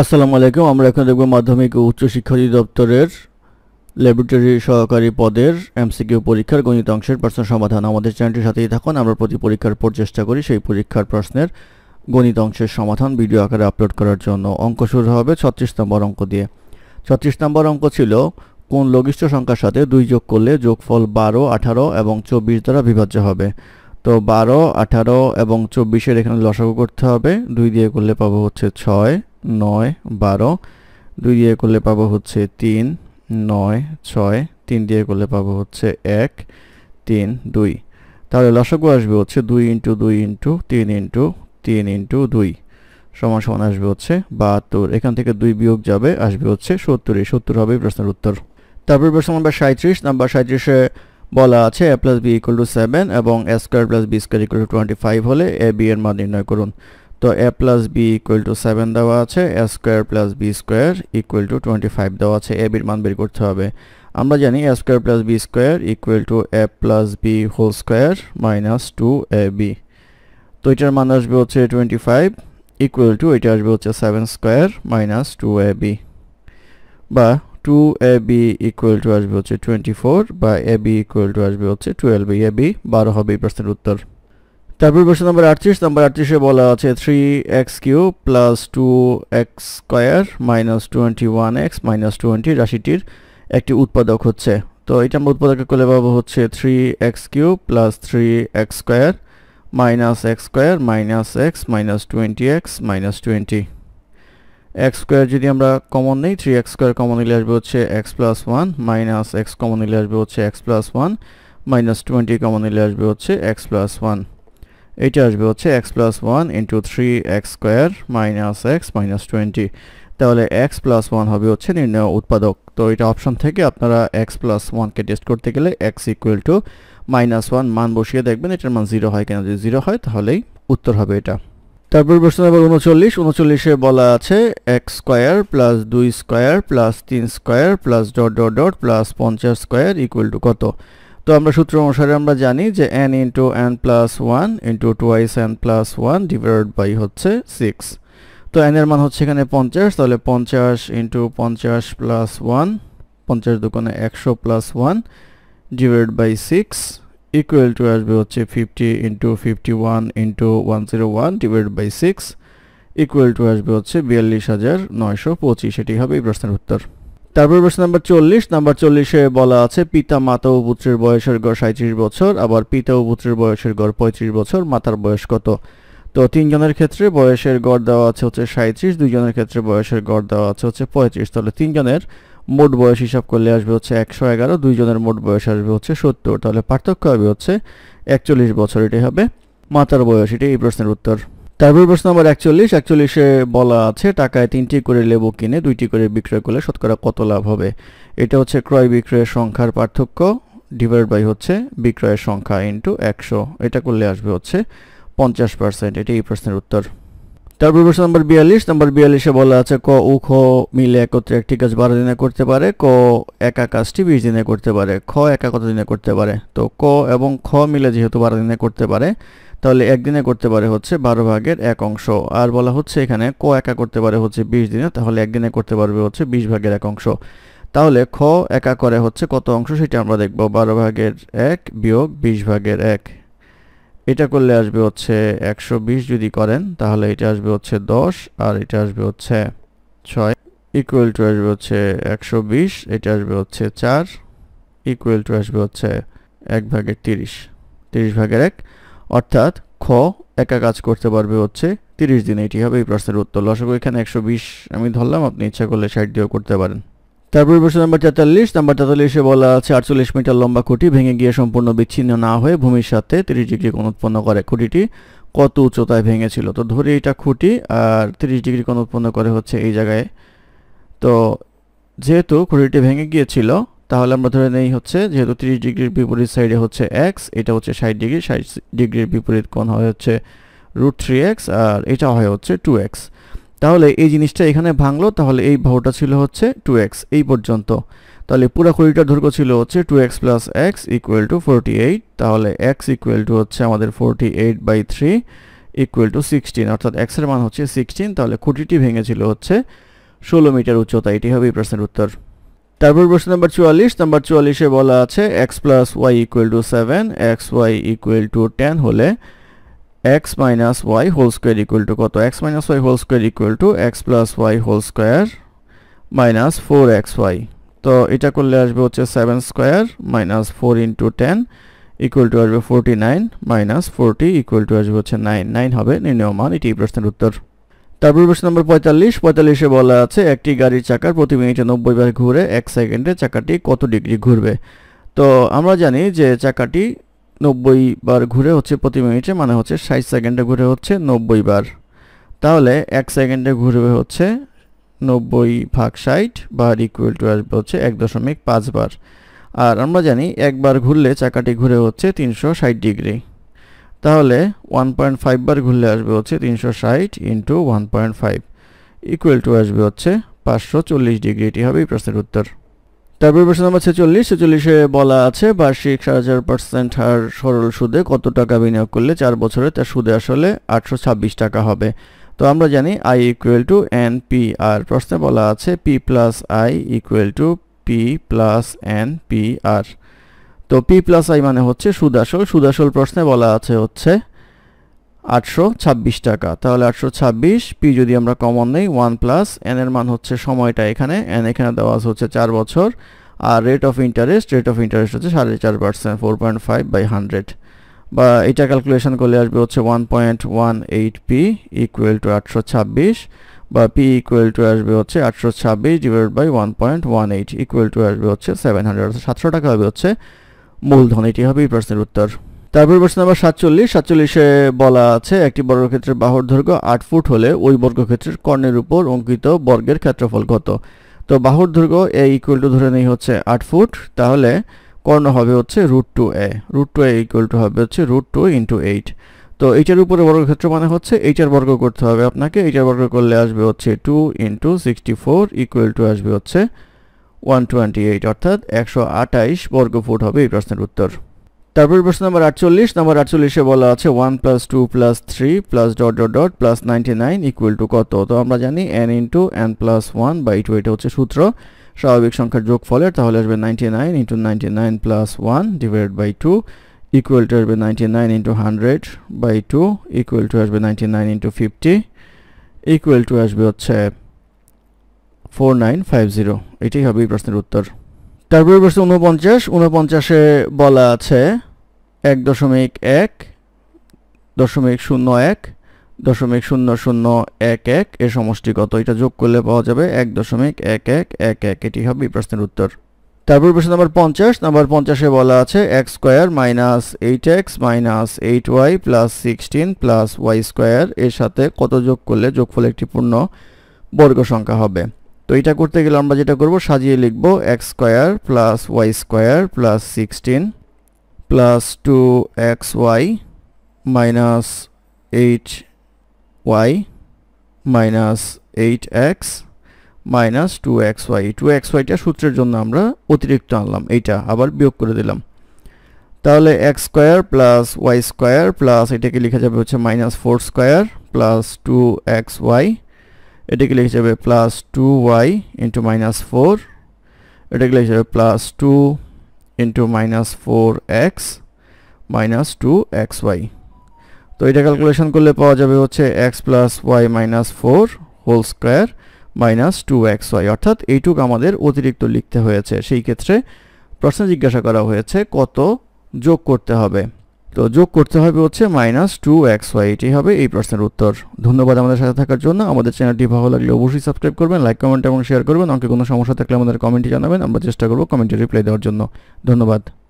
আসসালামু আলাইকুম আমরা এখন দেখব মাধ্যমিক ও উচ্চশিক্ষা অধিদপ্তরের ল্যাবরেটরি সহকারী পদের এমসিকিউ পরীক্ষার গণিত অংশের প্রশ্ন সমাধান আমাদের চ্যানেলটির সাথেই থাকুন আমরা প্রতি পরীক্ষার পর চেষ্টা করি সেই পরীক্ষার প্রশ্নের গণিত অংশের সমাধান ভিডিও আকারে আপলোড করার জন্য অঙ্ক শুরু হবে ছত্রিশ নম্বর অঙ্ক দিয়ে ছত্রিশ নম্বর অঙ্ক ছিল কোন লঘিষ্ঠ সংখ্যার সাথে দুই যোগ করলে যোগফল বারো আঠারো এবং চব্বিশ দ্বারা বিভাজ্য হবে তো বারো আঠারো এবং চব্বিশের এখানে লসাগু করতে হবে দুই দিয়ে করলে পাবো হচ্ছে ছয় নয় বারো দুই দিয়ে করলে পাবো হচ্ছে তিন নয় ছয় তিন দিয়ে করলে পাবো হচ্ছে এক তিন দুই তাহলে লসকু আসবে হচ্ছে দুই ইন্টু দুই ইন্টু তিন ইন্টু তিন ইন্টু দুই সমান সমান আসবে হচ্ছে বাহাত্তর এখান থেকে দুই বিয়োগ যাবে আসবে হচ্ছে সত্তর এই সত্তর হবে প্রশ্নের উত্তর তারপর প্রশ্ন নাম্বার সাঁত্রিশ নাম্বার সাঁত্রিশে বলা আছে A plus B equal to seven এবং A square plus B square equal to twenty five হলে এ বি এর মান নির্ণয় করুন তো A plus B equal to seven দেওয়া আছে A square plus B square equal to twenty five দেওয়া আছে এ বির মান বের করতে হবে আমরা জানি A square plus B square equal to A plus B whole square minus two A B তো এটার মান আসবে হচ্ছে টোয়েন্টি ফাইভ ইকুয়াল টু এটা আসবে হচ্ছে seven square minus two A B বা two A B equal to আসবে হচ্ছে টোয়েন্টি ফোর বা এ বি ইকুয়াল টু আসবে হচ্ছে টুয়েলভ এ বি বারো হবে এই প্রশ্নের উত্তর তারপর প্রশ্ন নম্বর আটত্রিশ নম্বর আটত্রিশে বলা আছে three X cube plus two X square minus twenty one X minus twenty রাশিটির একটি উৎপাদক হচ্ছে তো এটা আমরা উৎপাদক করলে পাবো হচ্ছে three X cube plus three X square minus X square minus X minus twenty X minus twenty X square যদি আমরা কমন নেই থ্রি এক্স স্কোয়ার কমন নিলে আসবে হচ্ছে X plus one minus X common নিলে আসবে হচ্ছে X plus one minus twenty common নিলে আসবে হচ্ছে এক্স প্লাস ওয়ান এটা আসবে হচ্ছে X plus one into three X square minus X minus twenty তাহলে এক্স প্লাস ওয়ান হবে হচ্ছে নির্ণয় উৎপাদক তো এটা অপশন থেকে আপনারা এক্স প্লাস ওয়ানকে টেস্ট করতে গেলে X equal to minus one মান বসিয়ে দেখবেন এটার মান জিরো হয় কেন যদি জিরো হয় তাহলেই উত্তর হবে এটা তারপর প্রশ্ন নম্বর উনচল্লিশ উনচল্লিশে বলা আছে এক্স স্কোয়ার প্লাস দুই স্কোয়ার প্লাস তিন square plus dot dot dot plus পঞ্চাশ স্কোয়ার ইকুয়াল টু কত তো আমরা সূত্র অনুসারে আমরা জানি যে N into N plus one into twice N plus one divide by হচ্ছে সিক্স তো এন এর মান হচ্ছে এখানে পঞ্চাশ তাহলে পঞ্চাশ ইন্টু পঞ্চাশ প্লাস ওয়ান পঞ্চাশ দোকানে একশো plus one divide by six equal to আসবে হচ্ছে fifty into fifty one into one zero one divide by six equal to আসবে হচ্ছে বিয়াল্লিশ হাজার নয়শো পঁচিশ এটি হবে এই প্রশ্নের উত্তর তারপর প্রশ্ন নাম্বার চল্লিশ নাম্বার চল্লিশে বলা আছে পিতা মাতা ও পুত্রের বয়সের গড় সাঁত্রিশ বছর আবার পিতা ও পুত্রের বয়সের গড় পঁয়ত্রিশ বছর মাতার বয়স কত তো তিনজনের ক্ষেত্রে বয়সের গড় দেওয়া আছে হচ্ছে সাঁত্রিশ দুইজনের ক্ষেত্রে বয়সের গড় দেওয়া আছে হচ্ছে পঁয়ত্রিশ তাহলে তিনজনের মোট বয়স হিসাব করলে আসবে হচ্ছে একশো এগারো দুইজনের মোট বয়স আসবে হচ্ছে সত্তর তাহলে পার্থক্য হবে হচ্ছে একচল্লিশ বছর এটি হবে মাতার বয়স এটি এই প্রশ্নের উত্তর তারপর প্রশ্ন নম্বর একচল্লিশ একচল্লিশে বলা আছে টাকায় তিনটি করে লেবু কিনে দুইটি করে বিক্রয় করলে শতকরা কত লাভ হবে এটা হচ্ছে ক্রয় বিক্রয়ের সংখ্যার পার্থক্য ডিভাইড বাই হচ্ছে বিক্রয়ের সংখ্যা ইন্টু একশো এটা করলে আসবে হচ্ছে পঞ্চাশ পার্সেন্ট এটা এই প্রশ্নের উত্তর তারপর প্রশ্ন নম্বর বিয়াল্লিশ নম্বর বিয়াল্লিশে বলা আছে ক উ খ মিলে একত্রে একটি কাজ বারো দিনে করতে পারে ক একা কাজটি বিশ দিনে করতে পারে খ একা কত দিনে করতে পারে তো ক এবং খ মিলে যেহেতু বারো দিনে করতে পারে তাহলে একদিনে করতে পারে হচ্ছে বারো ভাগের এক অংশ আর বলা হচ্ছে এখানে ক একা করতে পারে হচ্ছে বিশ দিনে তাহলে একদিনে করতে পারবে হচ্ছে বিশ ভাগের এক অংশ তাহলে খ একা করে হচ্ছে কত অংশ সেটা আমরা দেখব বারো ভাগের এক বিয়োগ বিশ ভাগের এক এটা করলে আসবে হচ্ছে একশো বিশ যদি করেন তাহলে এটা আসবে হচ্ছে দশ আর এটা আসবে হচ্ছে ছয় ইকুয়াল টু আসবে হচ্ছে একশো বিশ এটা আসবে হচ্ছে চার ইকুয়াল টু আসবে হচ্ছে এক ভাগের তিরিশ তিরিশ ভাগের এক অর্থাৎ খ একা কাজ করতে পারবে হচ্ছে তিরিশ দিন এটি হবে এই প্রশ্নের উত্তর লসক এখানে একশো বিশ আমি ধরলাম আপনি ইচ্ছা করলে ষাট দিয়েও করতে পারেন তারপরে প্রশ্ন নাম্বার তেতাল্লিশ নাম্বার তেতাল্লিশে বলা আছে আটচল্লিশ মিটার লম্বা খুঁটি ভেঙে গিয়ে সম্পূর্ণ বিচ্ছিন্ন না হয়ে ভূমির সাথে তিরিশ ডিগ্রি কোণ উৎপন্ন করে খুঁটিটি কত উচ্চতায় ভেঙেছিল তো ধরে এটা খুঁটি আর তিরিশ ডিগ্রি কোণ উৎপন্ন করে হচ্ছে এই জায়গায় তো যেহেতু খুঁটিটি ভেঙে গিয়েছিল তাহলে আমরা ধরে নেই হচ্ছে যেহেতু তিরিশ ডিগ্রির বিপরীত সাইডে হচ্ছে এক্স এটা হচ্ছে ষাট ডিগ্রি ষাট ডিগ্রির বিপরীত কোণ হয় হচ্ছে রুট থ্রি এক্স আর এটা হয় হচ্ছে টু এক্স তাহলে এই জিনিসটা এখানে ভাঙলো তাহলে এই বাহুটা ছিল হচ্ছে টু এক্স এই পর্যন্ত তাহলে পুরো কুড়িটার দৈর্ঘ্য ছিল হচ্ছে two X plus X equal to forty eight তাহলে এক্স ইকুয়াল টু হচ্ছে আমাদের forty eight by three equal to sixteen অর্থাৎ এক্সের মান হচ্ছে সিক্সটিন তাহলে খুঁটিটি ভেঙেছিল হচ্ছে ষোলো মিটার উচ্চতা এটি হবে এই প্রশ্নের উত্তর তারপর প্রশ্ন নাম্বার চুয়াল্লিশ নাম্বার চুয়াল্লিশে বলা আছে X plus Y equal to seven X Y equal to ten হলে X minus Y whole square equal to কত X minus Y whole square equal to X plus Y whole square minus four X Y তো এটা করলে আসবে হচ্ছে seven square minus four into ten equal to আসবে forty nine minus forty equal to আসবে হচ্ছে nine nine হবে নির্ণয় মান এটি প্রশ্নের উত্তর তারপর প্রশ্ন নম্বর পঁয়তাল্লিশ পঁয়তাল্লিশে বলা আছে একটি গাড়ির চাকার প্রতি মিনিটে নব্বই বার ঘুরে এক সেকেন্ডে চাকাটি কত ডিগ্রি ঘুরবে তো আমরা জানি যে চাকাটি নব্বই বার ঘুরে হচ্ছে প্রতি মিনিটে মানে হচ্ছে ষাট সেকেন্ডে ঘুরে হচ্ছে নব্বই বার তাহলে এক সেকেন্ডে ঘুরবে হচ্ছে নব্বই ভাগ ষাট বার ইকুয়াল টু আসবে হচ্ছে এক দশমিক পাঁচ বার আর আমরা জানি একবার ঘুরলে চাকাটি ঘুরে হচ্ছে তিনশো ষাট ডিগ্রি তাহলে ওয়ান পয়েন্ট ফাইভ বার ঘুরলে আসবে হচ্ছে তিনশো ষাট into one point five equal to আসবে হচ্ছে পাঁচশো চল্লিশ ডিগ্রি এটি হবে এই প্রশ্নের উত্তর তারপর প্রশ্ন নম্বর ছেচল্লিশ ছেচল্লিশে বলা আছে বার্ষিক সাড়ে চার পার্সেন্ট হার সরল সুদে কত টাকা বিনিয়োগ করলে চার বছরে তার সুদে আসলে আটশো ছাব্বিশ টাকা হবে তো আমরা জানি I equal to N P R প্রশ্নে বলা আছে P plus I equal to P plus N P R তো পি প্লাস আই মানে হচ্ছে সুদাসল সুদাসল প্রশ্নে বলা আছে হচ্ছে আটশো ছাব্বিশ টাকা তাহলে আটশো ছাব্বিশ পি যদি আমরা কমন নেই ওয়ান প্লাস এন এর মান হচ্ছে সময়টা এখানে এন এখানে দেওয়া আছে হচ্ছে চার বছর আর rate of interest rate of interest হচ্ছে সাড়ে চার percent four point five by hundred বা এটা ক্যালকুলেশন করলে আসবে হচ্ছে one point one eight P equal to আটশো ছাব্বিশ বা পি ইকুয়াল টু আসবে হচ্ছে আটশো ছাব্বিশ divide by one point one eight equal to আসবে হচ্ছে সেভেন হান্ড্রেড সাতশো টাকা হবে হচ্ছে মূলধন এটি হবে এই প্রশ্নের উত্তর তারপর প্রশ্ন নাম্বার সাতচল্লিশ সাতচল্লিশে বলা আছে একটি বর্গক্ষেত্রের বাহুর দৈর্ঘ্য আট ফুট হলে ওই বর্গক্ষেত্রের কর্ণের উপর অঙ্কিত বর্গের ক্ষেত্রফল কত তো বাহুর দৈর্ঘ্য এ ইকুয়াল টু ধরে নেই হচ্ছে আট ফুট তাহলে কর্ণ হবে হচ্ছে root two A root two A equal to হবে হচ্ছে রুট টু ইন্টু এইট তো এইটার উপরে বর্গক্ষেত্র মানে হচ্ছে এইটার বর্গ করতে হবে আপনাকে এইটার বর্গ করলে আসবে হচ্ছে two into sixty four equal to আসবে হচ্ছে ওয়ান টোয়েন্টি এইট অর্থাৎ একশো আটাইশ ফুট হবে এই প্রশ্নের উত্তর তারপর প্রশ্ন নম্বর আটচল্লিশ নম্বর আটচল্লিশে বলা আছে one plus two plus three plus dot dot dot plus ninety nine equal to কত তো আমরা জানি N into N plus one by two এটা হচ্ছে সূত্র স্বাভাবিক সংখ্যার যোগ ফলের তাহলে আসবে ninety nine into ninety nine plus one divided by two equal to আসবে ninety nine into hundred by two equal to আসবে ninety nine into fifty equal to আসবে হচ্ছে ফোর নাইন ফাইভ জিরো এটাই হবে এই প্রশ্নের উত্তর তারপরে প্রশ্ন উনপঞ্চাশ উনপঞ্চাশে বলা আছে এক দশমিক এক দশমিক শূন্য এক দশমিক শূন্য শূন্য এক এক এর সমষ্টি কত এটা যোগ করলে পাওয়া যাবে এক দশমিক এক এক এক এক এটি হবে এই প্রশ্নের উত্তর তারপর প্রশ্ন নাম্বার পঞ্চাশ নাম্বার পঞ্চাশে বলা আছে এক square minus eight X minus eight Y plus sixteen plus Y square এর সাথে কত যোগ করলে যোগফল একটি পূর্ণ বর্গ সংখ্যা হবে তো এটা করতে গেলে আমরা যেটা করব সাজিয়ে লিখব X square plus Y square plus sixteen plus two X Y minus eight Y minus eight X minus two X Y two X ওয়াইটা সূত্রের জন্য আমরা অতিরিক্ত আনলাম এইটা আবার বিয়োগ করে দিলাম তাহলে X square plus Y square plus এটাকে লেখা যাবে হচ্ছে minus four square plus two X Y এটাকে লেখা যাবে plus two Y into minus four এটাকে লেখা যাবে plus two into minus four X minus two X Y তো এটা ক্যালকুলেশন করলে পাওয়া যাবে হচ্ছে X plus Y minus four whole square minus two X Y অর্থাৎ এইটুক আমাদের অতিরিক্ত লিখতে হয়েছে সেই ক্ষেত্রে প্রশ্ন জিজ্ঞাসা করা হয়েছে কত যোগ করতে হবে তো যোগ করতে হবে হচ্ছে মাইনাস টু এক্স ওয়াই এটি হবে এই প্রশ্নের উত্তর ধন্যবাদ আমাদের সাথে থাকার জন্য আমাদের চ্যানেলটি ভালো লাগলে অবশ্যই সাবস্ক্রাইব করবেন লাইক কমেন্ট এবং শেয়ার করবেন অঙ্কে কোনো সমস্যা থাকলে আমাদের কমেন্টে জানাবেন আমরা চেষ্টা করবো কমেন্টে রিপ্লাই দেওয়ার জন্য ধন্যবাদ